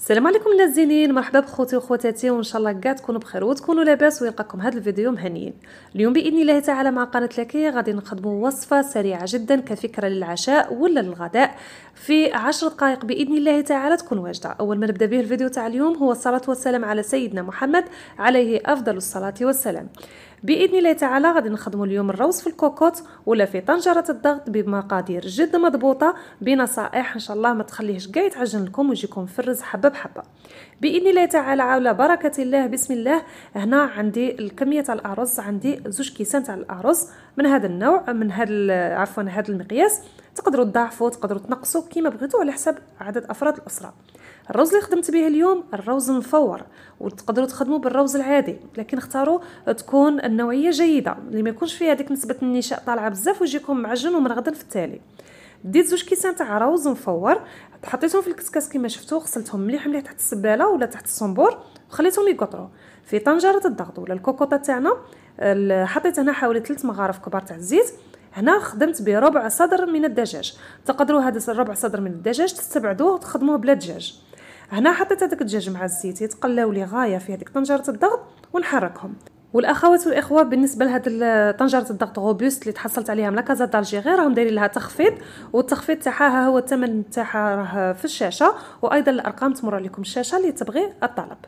السلام عليكم الزينين مرحبا بخوتي وخواتاتي وان شاء الله كاع تكونوا بخير وتكونوا لاباس ويلقاكم هذا الفيديو مهنيين اليوم باذن الله تعالى مع قناه لاكي غادي نقدموا وصفه سريعه جدا كفكره للعشاء ولا للغداء في عشر دقائق باذن الله تعالى تكون واجده اول ما نبدا به الفيديو تاع اليوم هو الصلاه والسلام على سيدنا محمد عليه افضل الصلاه والسلام باذن الله تعالى غادي نخدموا اليوم الروز في الكوكوت ولا في طنجره الضغط بمقادير جد مضبوطه بنصائح ان شاء الله ما تخليهش كاع يتعجن لكم ويجيكم فرز حبه بحبه باذن الله تعالى على بركه الله بسم الله هنا عندي الكميه تاع الارز عندي زوج كيسان تاع الارز من هذا النوع من هذا عفوا هذا المقياس تقدروا تضاعفوا تقدروا تنقصوا كيما بغيتوا على حسب عدد افراد الاسره الروز اللي خدمت به اليوم الروز مفور وتقدروا تخدموا بالروز العادي لكن اختاروا تكون النوعيه جيده اللي ما يكونش فيها هذيك نسبه النشاء طالعه بزاف ويجيكم معجن ومرغدن في التالي ديت زوج كيسان تاع روز مفور حطيتهم في الكسكاس كما شفتوا غسلتهم مليح مليح تحت السباله ولا تحت الصنبور وخليتهم يقطروا في طنجره الضغط ولا الكوكوطه تاعنا حطيت هنا حوالي 3 مغارف كبار تاع الزيت هنا خدمت بربع صدر من الدجاج تقدروا هذا الربع صدر من الدجاج تستبعدوه وتخدموه بلا دجاج هنا حطيت هذاك الدجاج مع الزيت يتقلاو لي غايه في هذيك طنجره الضغط ونحركهم والاخوات والاخوه بالنسبه لهاد طنجره الضغط غوبوست اللي تحصلت عليها من كازا دالجيري راهم دايرين لها تخفيض والتخفيض تاعها هو الثمن تاعها راه في الشاشه وايضا الارقام تمر لكم الشاشه اللي تبغي الطلب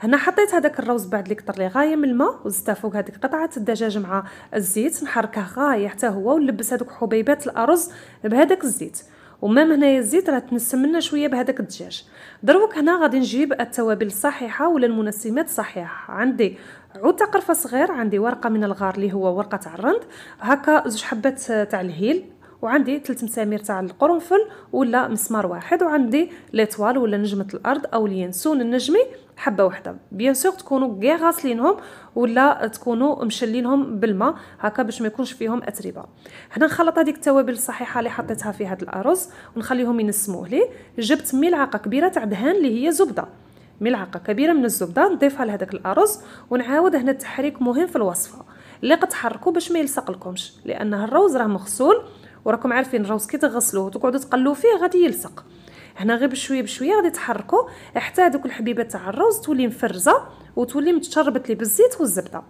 هنا حطيت هذاك الروز بعد كثر لي غايه من الماء وزدت فوق هذيك قطعه الدجاج مع الزيت نحركه غايه حتى هو ونلبس هذوك حبيبات الارز بهذاك الزيت ومام هنايا الزيت راه تنسم لنا شويه بهذاك الدجاج دروك هنا غادي نجيب التوابل الصحيحه ولا المنسمات الصحيحه عندي عود تاع قرفه صغير عندي ورقه من الغار اللي هو ورقه تاع الرند هكا زوج حبات تاع الهيل وعندي ثلاث مسامير تاع القرنفل ولا مسمار واحد وعندي ليطوال ولا نجمه الارض او اليانسون النجمي حبه واحده بيان سور تكونوا كاع غاسلينهم ولا تكونوا مشلينهم بالماء هكا باش ما يكونش فيهم اتربه هنا نخلط هذيك التوابل الصحيحه اللي حطيتها في هذا الارز ونخليهم ينسموه لي جبت ملعقه كبيره تاع دهان اللي هي زبده ملعقه كبيره من الزبده نضيفها لهذاك الارز ونعاود هنا التحريك مهم في الوصفه اللي قتحركوا باش ما يلصق لكمش لان الروز راه مغسول وراكم عارفين الروز كي تغسلوه وتقعدوا تقلوه فيه غادي يلصق هنا غير بشويه بشويه غادي تحركوا حتى هذوك الحبيبات تاع الروز تولي مفرزه وتولي متشربت لي بالزيت والزبده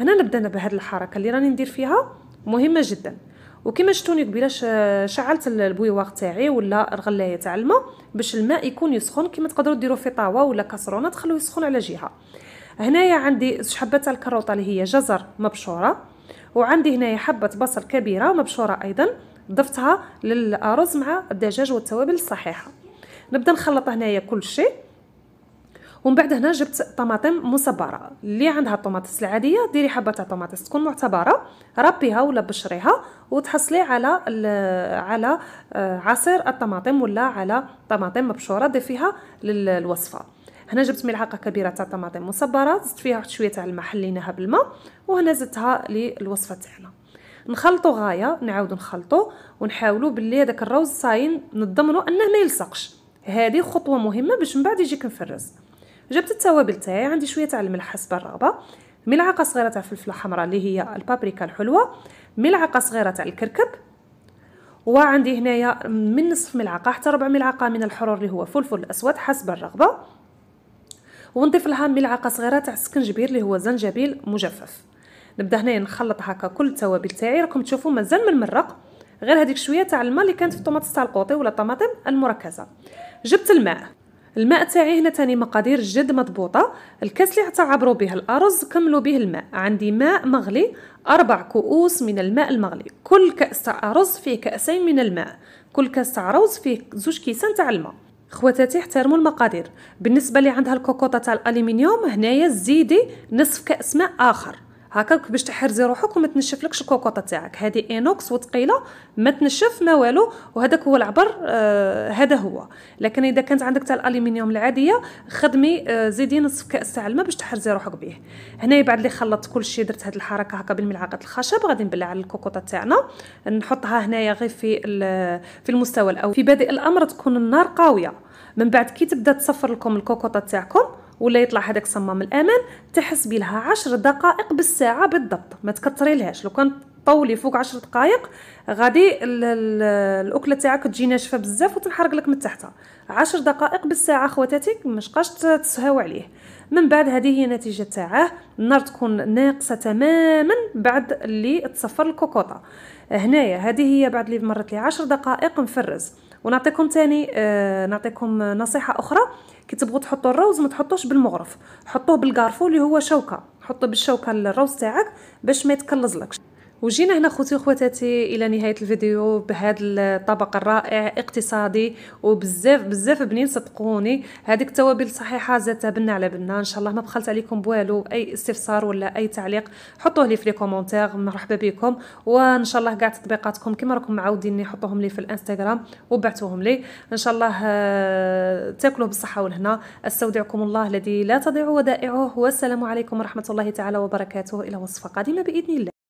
هنا نبدا انا بهذه الحركه اللي راني ندير فيها مهمه جدا وكما شفتوني قبيله شعلت البويواغ تاعي ولا الغلايه تاع الماء باش الماء يكون يسخن كما تقدروا ديروا في طاوه ولا كاسرونه تخلوه يسخن على جهه هنايا عندي حبه تاع الكروطه اللي هي جزر مبشوره وعندي هنايا حبه بصل كبيره مبشوره ايضا ضفتها للارز مع الدجاج والتوابل الصحيحه نبدا نخلط هنايا كل شيء ومن بعد هنا جبت طماطم مصبره اللي عندها الطماطس العاديه ديري حبه تاع طماطس تكون معتبره ربيها ولا بشريها وتحصلي على على آه، عصير الطماطم ولا على طماطم مبشوره ضيفيها للوصفه هنا جبت ملعقه كبيره تاع طماطم مصبره زدت فيها واحد شويه تاع الماء حليناها بالماء وهنا زدتها للوصفه تاعنا نخلطو غايه نعاود نخلطو ونحاولوا باللي هذاك الروز صاين نضمنوا انه ما يلصقش هذه خطوه مهمه باش من بعد يجيك مفرز جبت التوابل تاعي عندي شويه تاع الملح حسب الرغبه ملعقه صغيره تاع فلفله حمراء اللي هي البابريكا الحلوه ملعقه صغيره تاع الكركب وعندي هنايا من نصف ملعقه حتى ربع ملعقه من الحرور اللي هو فلفل اسود حسب الرغبه ونضيف لها ملعقه صغيره تاع السكنجبير اللي هو زنجبيل مجفف نبدا هنايا نخلط هكا كل التوابل تاعي راكم تشوفوا مازال من مرق غير هذيك شويه تاع الماء اللي كانت في الطوماطيس تاع القوطي ولا الطماطم المركزه جبت الماء الماء تاعي هنا تاني مقادير جد مضبوطه الكاس اللي تعبروا به الارز كملوا به الماء عندي ماء مغلي اربع كؤوس من الماء المغلي كل كاس تاع ارز فيه كاسين من الماء كل كاس تاع رز فيه زوج كيسان تاع الماء خواتاتي احترموا المقادير بالنسبه اللي عندها الكوكوطه تاع الالومنيوم هنايا زيدي نصف كاس ماء اخر هكاك باش تحرزي روحك وما تنشفلكش الكوكوطه تاعك هذه اينوكس وثقيله ما تنشف ما والو وهذاك هو العبر آه هذا هو لكن اذا كانت عندك تاع الالومنيوم العاديه خدمي آه زيدي نصف كاس تاع الماء باش تحرزي روحك به هنايا بعد اللي خلطت كل شيء درت هذه الحركه هكا بالملعقه الخشب غادي نبلع على الكوكوطه تاعنا نحطها هنايا غير في في المستوى الاول في بادئ الامر تكون النار قاويه من بعد كي تبدا تصفر لكم الكوكوطه تاعكم ولا يطلع هذاك صمام الامان تحسبي لها 10 دقائق بالساعه بالضبط ما لهاش لو كان طولي فوق 10 دقائق غادي ال الاكله تاعك تجي ناشفه بزاف وتنحرق لك من تحتها 10 دقائق بالساعه خواتاتي مشقاش تسهاو عليه من بعد هذه هي النتيجه تاعه النار تكون ناقصه تماما بعد اللي تصفر الكوكوطه هنايا هذه هي بعد اللي مرت لي 10 دقائق نفرز ونعطيكم تاني آه نعطيكم نصيحه اخرى كي تبغوا تحطوا الروز ما تحطوش بالمغرف حطوه بالكارفو اللي هو شوكه حطوا بالشوكه الروز تاعك باش ما يتكلزلكش وجينا هنا خوتي وخواتاتي الى نهايه الفيديو بهذا الطبق الرائع اقتصادي وبزاف بزاف بنين صدقوني هذيك التوابل صحيحه زادتها بنا على بنا ان شاء الله ما بخلت عليكم بوالو اي استفسار ولا اي تعليق حطوه لي في لي كومونتير مرحبا بكم وان شاء الله كاع تطبيقاتكم كما راكم معودين حطوهم لي في الانستغرام وبعتوهم لي ان شاء الله آه، تاكلوا بالصحه والهنا استودعكم الله الذي لا تضيع ودائعه والسلام عليكم ورحمه الله تعالى وبركاته الى وصفه قادمه باذن الله